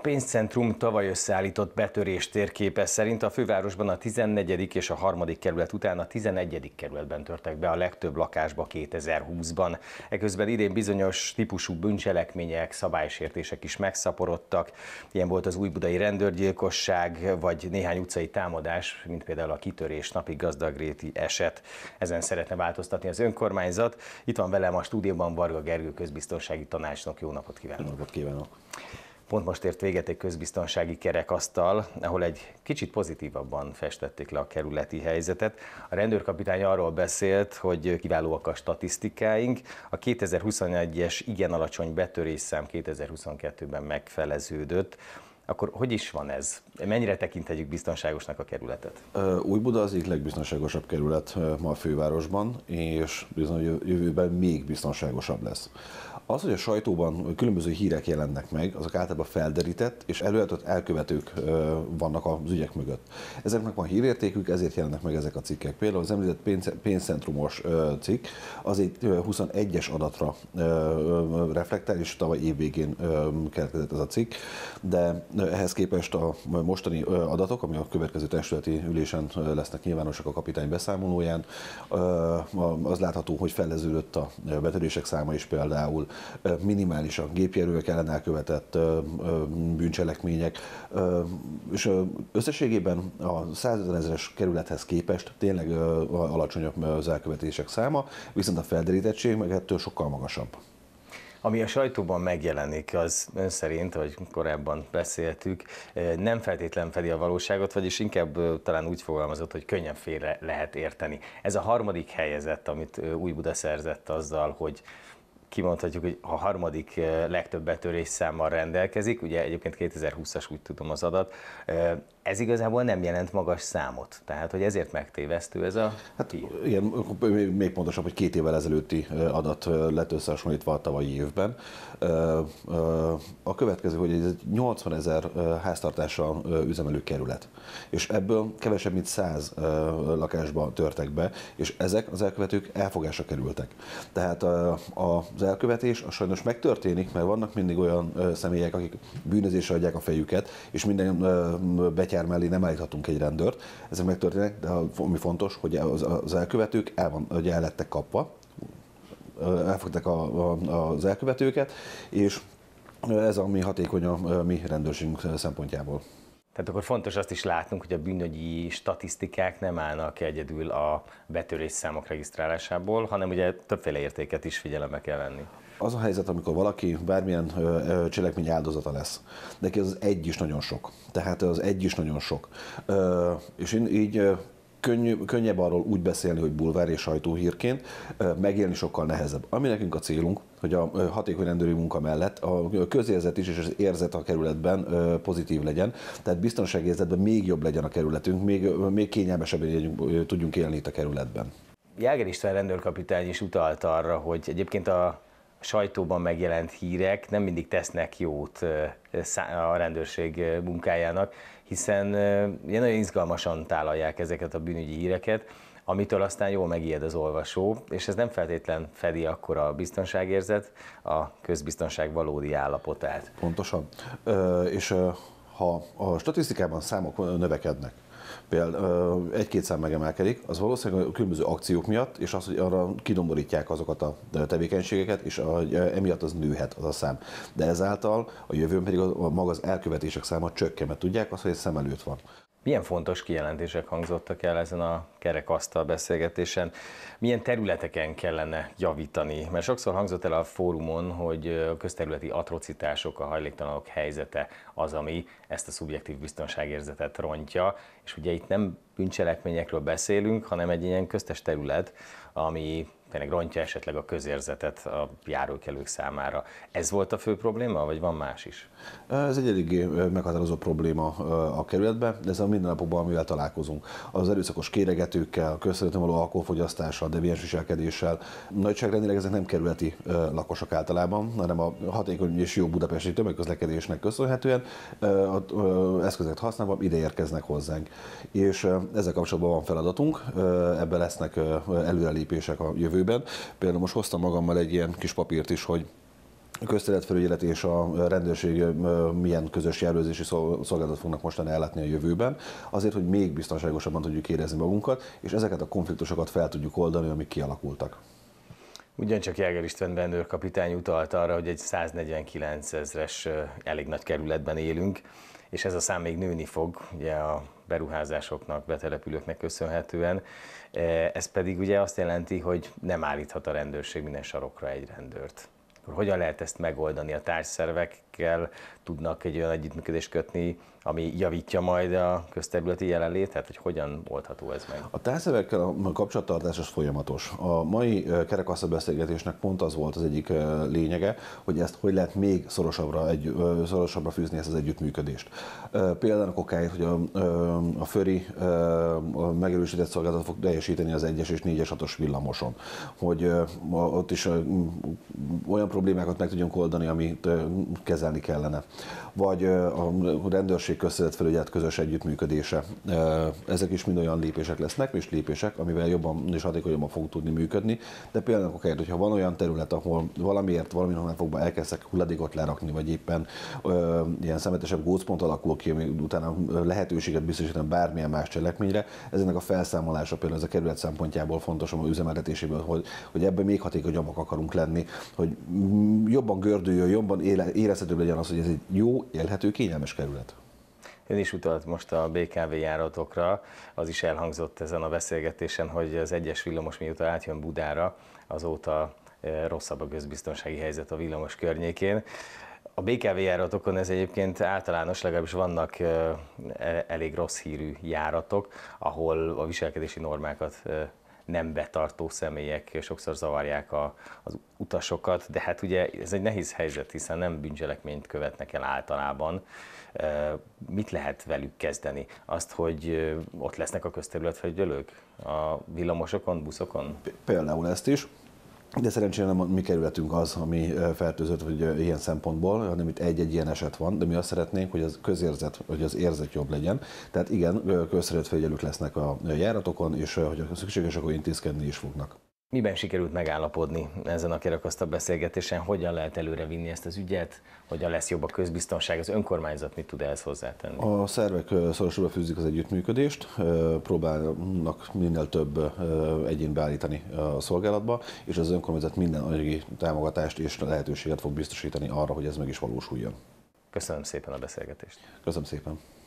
pénzcentrum tavaly összeállított betörés térképe szerint a fővárosban a 14. és a 3. kerület után a 11. kerületben törtek be a legtöbb lakásba 2020-ban. Eközben idén bizonyos típusú bűncselekmények, szabálysértések is megszaporodtak. Ilyen volt az újbudai rendőrgyilkosság, vagy néhány utcai támadás, mint például a kitörés napi gazdagréti eset. Ezen szeretne változtatni az önkormányzat. Itt van velem a stúdióban Varga Gergő közbiztonsági tanácsnok. Jó napot kívánok! Jó napot kívánok! Pont most ért véget egy közbiztonsági kerekasztal, ahol egy kicsit pozitívabban festették le a kerületi helyzetet. A rendőrkapitány arról beszélt, hogy kiválóak a statisztikáink. A 2021-es igen alacsony betörésszám 2022-ben megfeleződött akkor hogy is van ez? Mennyire tekinthetjük biztonságosnak a kerületet? Újbuda az egyik legbiztonságosabb kerület ma a fővárosban, és bizony jövőben még biztonságosabb lesz. Az, hogy a sajtóban különböző hírek jelennek meg, azok általában felderített és előadott elkövetők vannak az ügyek mögött. Ezeknek van hírértékük, ezért jelennek meg ezek a cikkek. Például az említett pénzcentrumos cikk, az egy 21-es adatra reflektál, és tavaly év végén keletkezett ez a cikk, de ehhez képest a mostani adatok, ami a következő testületi ülésen lesznek nyilvánosak a kapitány beszámolóján, az látható, hogy felleződött a betörések száma is például, minimálisan gépjárművek ellen elkövetett bűncselekmények, és összességében a 150 ezeres kerülethez képest tényleg alacsonyabb az elkövetések száma, viszont a felderítettség meg ettől sokkal magasabb. Ami a sajtóban megjelenik, az ön szerint, vagy korábban beszéltük, nem feltétlen fedi a valóságot, vagyis inkább talán úgy fogalmazott, hogy könnyen félre lehet érteni. Ez a harmadik helyezett, amit Új-Buda szerzett azzal, hogy kimondhatjuk, hogy a harmadik eh, legtöbb betörés számmal rendelkezik, ugye egyébként 2020-as úgy tudom az adat, eh, ez igazából nem jelent magas számot, tehát hogy ezért megtévesztő ez a hát, Igen, még pontosabb, hogy két évvel ezelőtti eh, adat lett összehasonlítva a tavalyi évben. A következő, hogy ez egy 80 ezer háztartásra üzemelő kerület, és ebből kevesebb, mint 100 lakásba törtek be, és ezek az elkövetők elfogásra kerültek. Tehát a, a az elkövetés, az sajnos megtörténik, mert vannak mindig olyan személyek, akik bűnözésre adják a fejüket, és minden betyár mellé nem állíthatunk egy rendőrt. Ezek megtörténnek, de ami fontos, hogy az elkövetők el, van, hogy el lettek kapva, elfogták a, a, az elkövetőket, és ez a mi hatékony a mi rendőrségünk szempontjából. Tehát akkor fontos azt is látnunk, hogy a bűnögyi statisztikák nem állnak egyedül a betörés számok regisztrálásából, hanem ugye többféle értéket is figyelembe kell venni. Az a helyzet, amikor valaki bármilyen cselekmény áldozata lesz, neki az egy is nagyon sok. Tehát az egy is nagyon sok. és én így könnyű, könnyebb arról úgy beszélni, hogy bulvár és sajtóhírként, megélni sokkal nehezebb. Ami nekünk a célunk, hogy a hatékony rendőri munka mellett a közérzet is és az érzet a kerületben pozitív legyen, tehát biztonsági érzetben még jobb legyen a kerületünk, még, még kényelmesebben tudjunk élni itt a kerületben. Jáger István rendőrkapitány is utalt arra, hogy egyébként a a sajtóban megjelent hírek nem mindig tesznek jót a rendőrség munkájának, hiszen nagyon izgalmasan tálalják ezeket a bűnügyi híreket amitől aztán jól megijed az olvasó, és ez nem feltétlen fedi akkor a biztonságérzet, a közbiztonság valódi állapotát. Pontosan. És ha a statisztikában számok növekednek, például egy-két szám megemelkedik, az valószínűleg a különböző akciók miatt, és az, hogy arra kidomborítják azokat a tevékenységeket, és a, emiatt az nőhet az a szám. De ezáltal a jövőn pedig a, maga az elkövetések száma csökken, mert tudják azt, hogy ez szem előtt van. Milyen fontos kijelentések hangzottak el ezen a kerekasztal beszélgetésen? Milyen területeken kellene javítani? Mert sokszor hangzott el a fórumon, hogy a közterületi atrocitások, a hajléktalanok helyzete az, ami ezt a szubjektív biztonságérzetet rontja, és ugye itt nem bűncselekményekről beszélünk, hanem egy ilyen köztes terület, ami tényleg rontja esetleg a közérzetet a járókelők számára. Ez volt a fő probléma, vagy van más is? Ez egy eléggé meghatározó probléma a kerületben, de ez a mindennapokban, amivel találkozunk. Az erőszakos kéregetőkkel, köszönhetően való alkoholfogyasztással, de viselkedéssel. Nagyságrendileg ezek nem kerületi lakosok általában, hanem a hatékony és jó budapesti tömegközlekedésnek köszönhetően eszközeket használva ide érkeznek hozzánk. És ezzel kapcsolatban van feladatunk, ebben lesznek előrelépések a jövő jövőben. Például most hoztam magammal egy ilyen kis papírt is, hogy a közterületfelügyelet és a rendőrség milyen közös jelölési szolgálatot fognak mostan ellátni a jövőben, azért, hogy még biztonságosabban tudjuk érezni magunkat, és ezeket a konfliktusokat fel tudjuk oldani, amik kialakultak. Ugyancsak Jäger István rendőrkapitány utalta arra, hogy egy 149 ezres elég nagy kerületben élünk, és ez a szám még nőni fog, ugye a beruházásoknak, betelepülőknek köszönhetően. E, ez pedig ugye azt jelenti, hogy nem állíthat a rendőrség minden sarokra egy rendőrt. Hogyan lehet ezt megoldani? A társszervek cégekkel tudnak egy olyan együttműködést kötni, ami javítja majd a közterületi jelenlétet, hogy hogyan oldható ez meg? A társzervekkel a kapcsolattartás az folyamatos. A mai kerekaszta beszélgetésnek pont az volt az egyik lényege, hogy ezt hogy lehet még szorosabbra, egy, szorosabbra fűzni ezt az együttműködést. Például okáért, hogy a, a Föri megerősített szolgáltat fog teljesíteni az 1-es és 4-es 6-os villamoson, hogy ott is olyan problémákat meg tudjunk oldani, amit kezel kezelni kellene. Vagy a rendőrség felügyelet közös együttműködése. Ezek is mind olyan lépések lesznek, és lépések, amivel jobban és hatékonyabban fog tudni működni. De például okáért, hogyha van olyan terület, ahol valamiért, valamilyen fogva elkezdek hulladékot lerakni, vagy éppen ö, ilyen szemetesebb gócpont alakul ki, ami utána lehetőséget biztosítan bármilyen más cselekményre, ezeknek a felszámolása például ez a kerület szempontjából fontos, a üzemeltetéséből, hogy, hogy ebben még hatékonyabbak akarunk lenni, hogy jobban gördüljön, jobban érezhető legtöbb legyen az, hogy ez egy jó, élhető, kényelmes kerület. Ön is utalt most a BKV járatokra, az is elhangzott ezen a beszélgetésen, hogy az egyes villamos mióta átjön Budára, azóta eh, rosszabb a közbiztonsági helyzet a villamos környékén. A BKV járatokon ez egyébként általános, legalábbis vannak eh, e-, elég rossz hírű járatok, ahol a viselkedési normákat eh, nem betartó személyek sokszor zavarják a, az utasokat, de hát ugye ez egy nehéz helyzet, hiszen nem bűncselekményt követnek el általában. Mit lehet velük kezdeni? Azt, hogy ott lesznek a közterületfelügyelők a villamosokon, buszokon? Például ezt is. De szerencsére nem a mi kerületünk az, ami fertőzött, vagy ilyen szempontból, hanem itt egy-egy ilyen eset van, de mi azt szeretnénk, hogy az közérzet, hogy az érzet jobb legyen. Tehát igen, közszeretfelügyelők lesznek a járatokon, és hogyha szükséges, akkor intézkedni is fognak. Miben sikerült megállapodni ezen a kerekasztal beszélgetésen? Hogyan lehet előre vinni ezt az ügyet? Hogyan lesz jobb a közbiztonság? Az önkormányzat mit tud ehhez hozzátenni? A szervek szorosabbra fűzik az együttműködést, próbálnak minél több egyén beállítani a szolgálatba, és az önkormányzat minden anyagi támogatást és lehetőséget fog biztosítani arra, hogy ez meg is valósuljon. Köszönöm szépen a beszélgetést. Köszönöm szépen.